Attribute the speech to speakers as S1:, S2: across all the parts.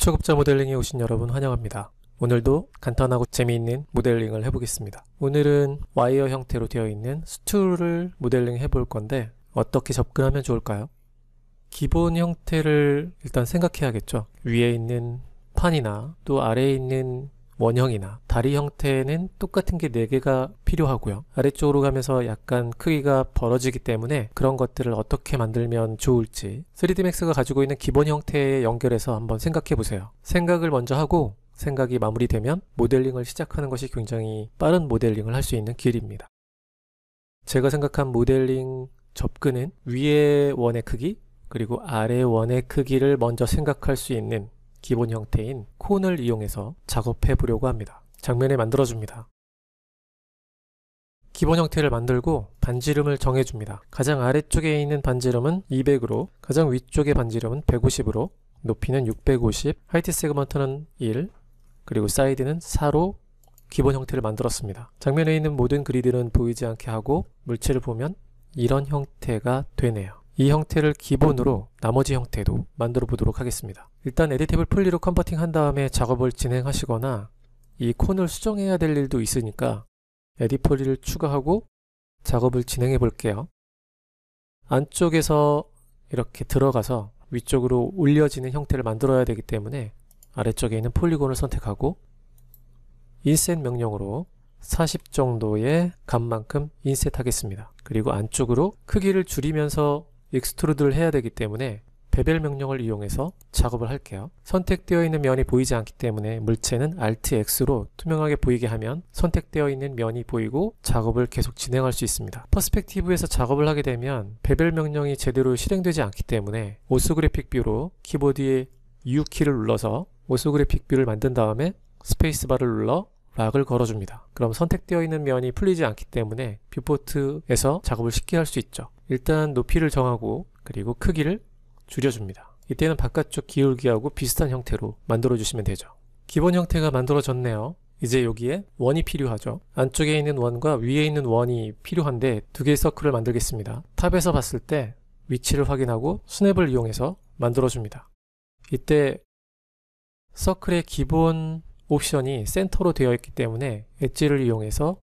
S1: 초급자 모델링에 오신 여러분 환영합니다. 오늘도 간단하고 재미있는 모델링을 해보겠습니다. 오늘은 와이어 형태로 되어 있는 스툴을 모델링 해볼 건데 어떻게 접근하면 좋을까요? 기본 형태를 일단 생각해야겠죠. 위에 있는 판이나 또 아래에 있는 원형이나 다리 형태는 똑같은 게 4개가 필요하고요. 아래쪽으로 가면서 약간 크기가 벌어지기 때문에 그런 것들을 어떻게 만들면 좋을지 3D Max가 가지고 있는 기본 형태에 연결해서 한번 생각해 보세요. 생각을 먼저 하고 생각이 마무리되면 모델링을 시작하는 것이 굉장히 빠른 모델링을 할 수 있는 길입니다. 제가 생각한 모델링 접근은 위의 원의 크기 그리고 아래 원의 크기를 먼저 생각할 수 있는 기본 형태인 콘을 이용해서 작업해 보려고 합니다. 장면을 만들어줍니다. 기본 형태를 만들고 반지름을 정해줍니다. 가장 아래쪽에 있는 반지름은 200으로 가장 위쪽의 반지름은 150으로 높이는 650, 하이트 세그먼트는 1, 그리고 사이드는 4로 기본 형태를 만들었습니다. 장면에 있는 모든 그리드는 보이지 않게 하고 물체를 보면 이런 형태가 되네요. 이 형태를 기본으로 나머지 형태도 만들어 보도록 하겠습니다. 일단 에디티블 풀리로 컴버팅한 다음에 작업을 진행하시거나 이 콘을 수정해야 될 일도 있으니까 에디 폴리를 추가하고 작업을 진행해 볼게요. 안쪽에서 이렇게 들어가서 위쪽으로 올려지는 형태를 만들어야 되기 때문에 아래쪽에 있는 폴리곤을 선택하고 인셋 명령으로 40 정도의 값만큼 인셋 하겠습니다. 그리고 안쪽으로 크기를 줄이면서 익스트루드를 해야 되기 때문에 베벨 명령을 이용해서 작업을 할게요. 선택되어 있는 면이 보이지 않기 때문에 물체는 Alt-X로 투명하게 보이게 하면 선택되어 있는 면이 보이고 작업을 계속 진행할 수 있습니다. 퍼스펙티브에서 작업을 하게 되면 베벨 명령이 제대로 실행되지 않기 때문에 오스그래픽 뷰로 키보드의 U키를 눌러서 오스그래픽 뷰를 만든 다음에 스페이스바를 눌러 락을 걸어줍니다. 그럼 선택되어 있는 면이 풀리지 않기 때문에 뷰포트에서 작업을 쉽게 할 수 있죠. 일단 높이를 정하고 그리고 크기를 줄여줍니다. 이때는 바깥쪽 기울기하고 비슷한 형태로 만들어주시면 되죠. 기본 형태가 만들어졌네요. 이제 여기에 원이 필요하죠. 안쪽에 있는 원과 위에 있는 원이 필요한데 두 개의 서클을 만들겠습니다. 탑에서 봤을 때 위치를 확인하고 스냅을 이용해서 만들어줍니다. 이때 서클의 기본 옵션이 센터로 되어 있기 때문에 엣지를 이용해서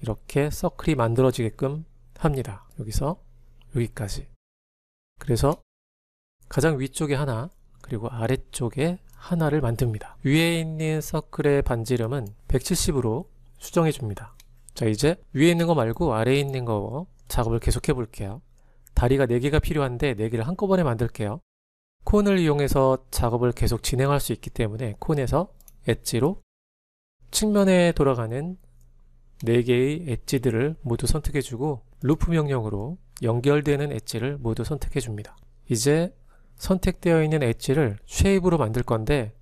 S1: 이렇게 서클이 만들어지게끔 합니다. 여기서 여기까지. 그래서 가장 위쪽에 하나 그리고 아래쪽에 하나를 만듭니다. 위에 있는 서클의 반지름은 170으로 수정해 줍니다. 자 이제 위에 있는 거 말고 아래에 있는 거 작업을 계속해 볼게요. 다리가 4개가 필요한데 4개를 한꺼번에 만들게요. 콘을 이용해서 작업을 계속 진행할 수 있기 때문에 콘에서 엣지로 측면에 돌아가는 4개의 엣지들을 모두 선택해주고 루프 명령으로 연결되는 엣지를 모두 선택해줍니다. 이제 선택되어 있는 엣지를 쉐입으로 만들 건데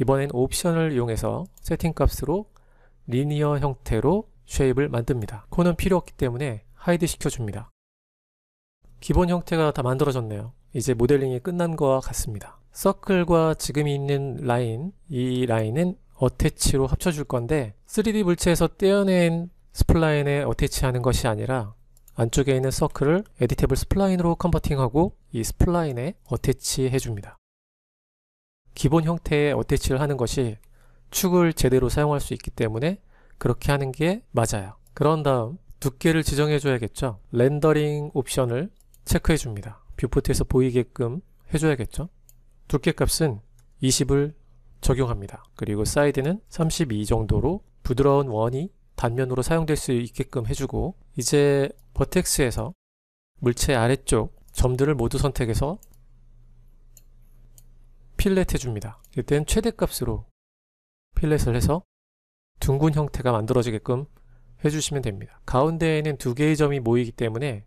S1: 이번엔 옵션을 이용해서 세팅값으로 리니어 형태로 쉐입을 만듭니다. 코는 필요 없기 때문에 하이드 시켜줍니다. 기본 형태가 다 만들어졌네요. 이제 모델링이 끝난 것 같습니다. 서클과 지금 있는 라인, 이 라인은 어태치로 합쳐줄 건데 3D 물체에서 떼어낸 스플라인에 어태치하는 것이 아니라 안쪽에 있는 서클을 에디테블 스플라인으로 컨버팅하고 이 스플라인에 어태치 해줍니다. 기본 형태의 어태치를 하는 것이 축을 제대로 사용할 수 있기 때문에 그렇게 하는 게 맞아요. 그런 다음 두께를 지정해 줘야겠죠. 렌더링 옵션을 체크해 줍니다. 뷰포트에서 보이게끔 해줘야겠죠 두께 값은 20을 적용합니다 그리고 사이드는 32 정도로 부드러운 원이 단면으로 사용될 수 있게끔 해주고 이제 버텍스에서 물체 아래쪽 점들을 모두 선택해서 필렛 해줍니다 이때는 최대값으로 필렛을 해서 둥근 형태가 만들어지게끔 해주시면 됩니다 가운데에는 두 개의 점이 모이기 때문에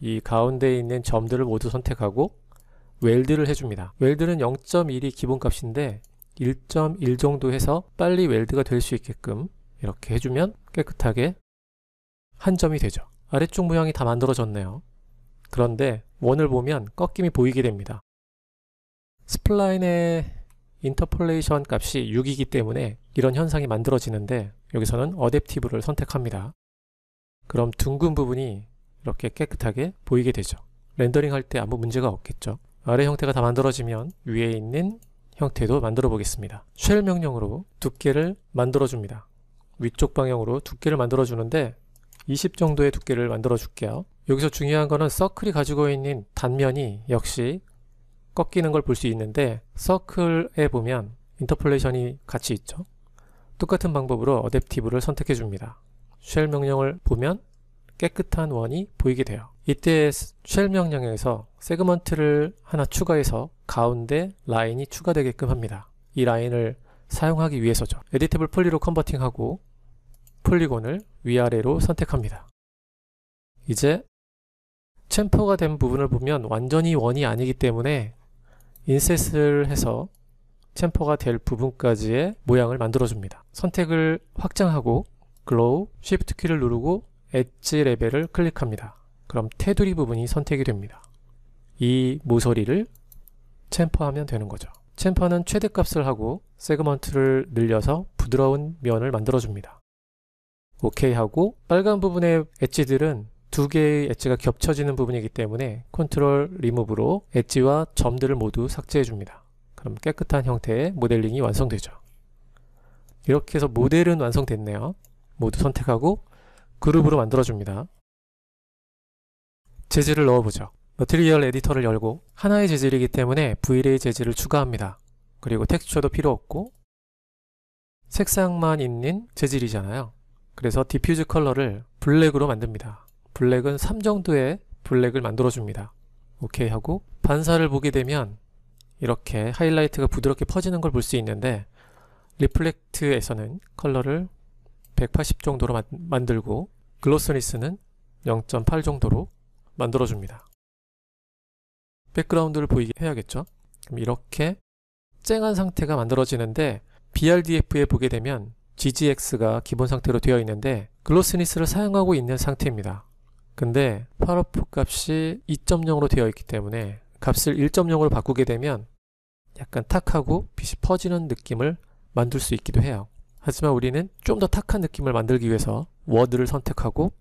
S1: 이 가운데에 있는 점들을 모두 선택하고 웰드를 해줍니다. 웰드는 0.1이 기본값인데 1.1 정도 해서 빨리 웰드가 될 수 있게끔 이렇게 해주면 깨끗하게 한 점이 되죠. 아래쪽 모양이 다 만들어졌네요. 그런데 원을 보면 꺾임이 보이게 됩니다. 스플라인의 인터폴레이션 값이 6이기 때문에 이런 현상이 만들어지는데 여기서는 어댑티브를 선택합니다. 그럼 둥근 부분이 이렇게 깨끗하게 보이게 되죠. 렌더링 할 때 아무 문제가 없겠죠. 아래 형태가 다 만들어지면 위에 있는 형태도 만들어 보겠습니다. 쉘 명령으로 두께를 만들어 줍니다. 위쪽 방향으로 두께를 만들어 주는데 20 정도의 두께를 만들어 줄게요. 여기서 중요한 거는 서클이 가지고 있는 단면이 역시 꺾이는 걸 볼 수 있는데 서클에 보면 인터폴레이션이 같이 있죠. 똑같은 방법으로 어댑티브를 선택해 줍니다. 쉘 명령을 보면 깨끗한 원이 보이게 돼요. 이때 쉘 명령에서 세그먼트를 하나 추가해서 가운데 라인이 추가되게끔 합니다. 이 라인을 사용하기 위해서죠. 에디테블 폴리로 컨버팅하고 폴리곤을 위아래로 선택합니다. 이제 챔퍼가 된 부분을 보면 완전히 원이 아니기 때문에 인셋을 해서 챔퍼가 될 부분까지의 모양을 만들어줍니다. 선택을 확장하고 글로우, i f t 키를 누르고 엣지 레벨을 클릭합니다. 그럼 테두리 부분이 선택이 됩니다. 이 모서리를 챔퍼하면 되는 거죠. 챔퍼는 최대값을 하고 세그먼트를 늘려서 부드러운 면을 만들어줍니다. 오케이 하고 빨간 부분의 엣지들은 두 개의 엣지가 겹쳐지는 부분이기 때문에 컨트롤 리무브로 엣지와 점들을 모두 삭제해줍니다. 그럼 깨끗한 형태의 모델링이 완성되죠. 이렇게 해서 모델은 완성됐네요. 모두 선택하고 그룹으로 만들어줍니다. 재질을 넣어보죠. 머티리얼 에디터를 열고 하나의 재질이기 때문에 VLA 재질을 추가합니다. 그리고 텍스처도 필요 없고 색상만 있는 재질이잖아요. 그래서 디퓨즈 컬러를 블랙으로 만듭니다. 블랙은 3 정도의 블랙을 만들어줍니다. 오케이 하고 반사를 보게 되면 이렇게 하이라이트가 부드럽게 퍼지는 걸 볼 수 있는데 리플렉트에서는 컬러를 180 정도로 마, 만들고 글로스니스는0.8 정도로 만들어줍니다. 백그라운드를 보이게 해야겠죠? 그럼 이렇게 쨍한 상태가 만들어지는데 BRDF에 보게 되면 GGX가 기본 상태로 되어 있는데 글로스니스를 사용하고 있는 상태입니다. 근데 파로프 값이 2.0으로 되어 있기 때문에 값을 1.0으로 바꾸게 되면 약간 탁하고 빛이 퍼지는 느낌을 만들 수 있기도 해요. 하지만 우리는 좀 더 탁한 느낌을 만들기 위해서 워드를 선택하고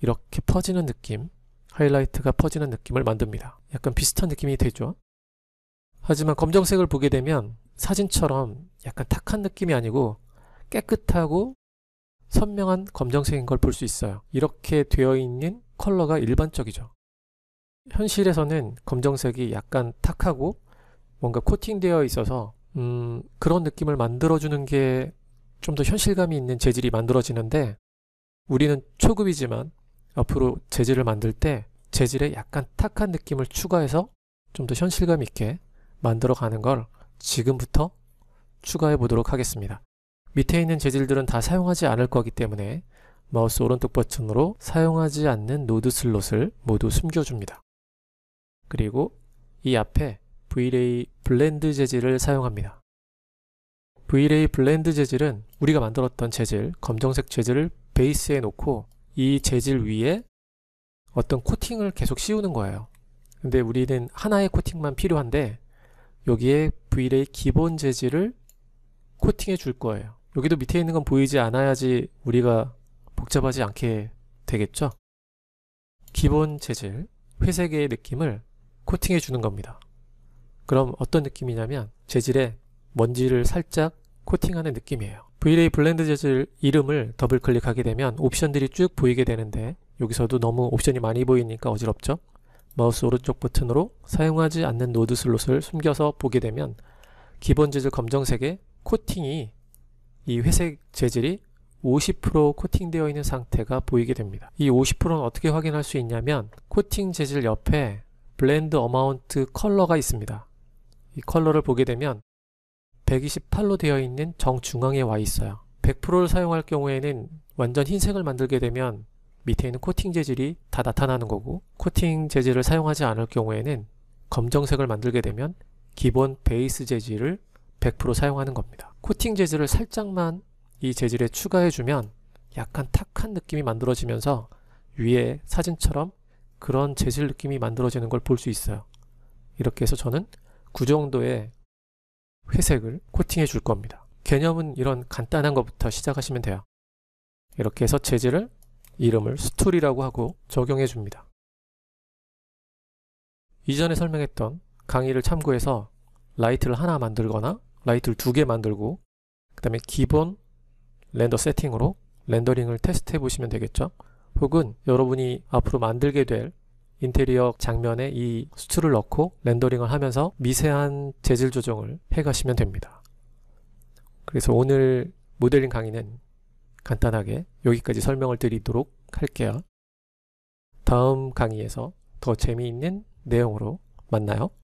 S1: 이렇게 퍼지는 느낌, 하이라이트가 퍼지는 느낌을 만듭니다. 약간 비슷한 느낌이 되죠? 하지만 검정색을 보게 되면 사진처럼 약간 탁한 느낌이 아니고 깨끗하고 선명한 검정색인 걸 볼 수 있어요. 이렇게 되어 있는 컬러가 일반적이죠. 현실에서는 검정색이 약간 탁하고 뭔가 코팅되어 있어서 음, 그런 느낌을 만들어주는 게 좀더 현실감이 있는 재질이 만들어지는데 우리는 초급이지만 앞으로 재질을 만들 때 재질에 약간 탁한 느낌을 추가해서 좀 더 현실감 있게 만들어 가는 걸 지금부터 추가해 보도록 하겠습니다. 밑에 있는 재질들은 다 사용하지 않을 거기 때문에 마우스 오른쪽 버튼으로 사용하지 않는 노드 슬롯을 모두 숨겨줍니다. 그리고 이 앞에 V-Ray 블렌드 재질을 사용합니다. VLA 블렌드 재질은 우리가 만들었던 재질, 검정색 재질을 베이스에 놓고 이 재질 위에 어떤 코팅을 계속 씌우는 거예요. 근데 우리는 하나의 코팅만 필요한데 여기에 v l a 기본 재질을 코팅해 줄 거예요. 여기도 밑에 있는 건 보이지 않아야지 우리가 복잡하지 않게 되겠죠? 기본 재질, 회색의 느낌을 코팅해 주는 겁니다. 그럼 어떤 느낌이냐면 재질에 먼지를 살짝 코팅하는 느낌이에요 VLA 블렌드 재질 이름을 더블 클릭하게 되면 옵션들이 쭉 보이게 되는데 여기서도 너무 옵션이 많이 보이니까 어지럽죠 마우스 오른쪽 버튼으로 사용하지 않는 노드 슬롯을 숨겨서 보게 되면 기본 재질 검정색에 코팅이 이 회색 재질이 50% 코팅되어 있는 상태가 보이게 됩니다 이 50%는 어떻게 확인할 수 있냐면 코팅 재질 옆에 블렌드 어마운트 컬러가 있습니다 이 컬러를 보게 되면 128로 되어 있는 정중앙에 와 있어요. 100%를 사용할 경우에는 완전 흰색을 만들게 되면 밑에 있는 코팅 재질이 다 나타나는 거고 코팅 재질을 사용하지 않을 경우에는 검정색을 만들게 되면 기본 베이스 재질을 100% 사용하는 겁니다. 코팅 재질을 살짝만 이 재질에 추가해주면 약간 탁한 느낌이 만들어지면서 위에 사진처럼 그런 재질 느낌이 만들어지는 걸 볼 수 있어요. 이렇게 해서 저는 그 정도의 회색을 코팅해 줄 겁니다. 개념은 이런 간단한 것부터 시작하시면 돼요. 이렇게 해서 재질을 이름을 스툴이라고 하고 적용해 줍니다. 이전에 설명했던 강의를 참고해서 라이트를 하나 만들거나 라이트를 두 개 만들고 그 다음에 기본 렌더 세팅으로 렌더링을 테스트해 보시면 되겠죠. 혹은 여러분이 앞으로 만들게 될 인테리어 장면에 이 수출을 넣고 렌더링을 하면서 미세한 재질 조정을 해가시면 됩니다. 그래서 오늘 모델링 강의는 간단하게 여기까지 설명을 드리도록 할게요. 다음 강의에서 더 재미있는 내용으로 만나요.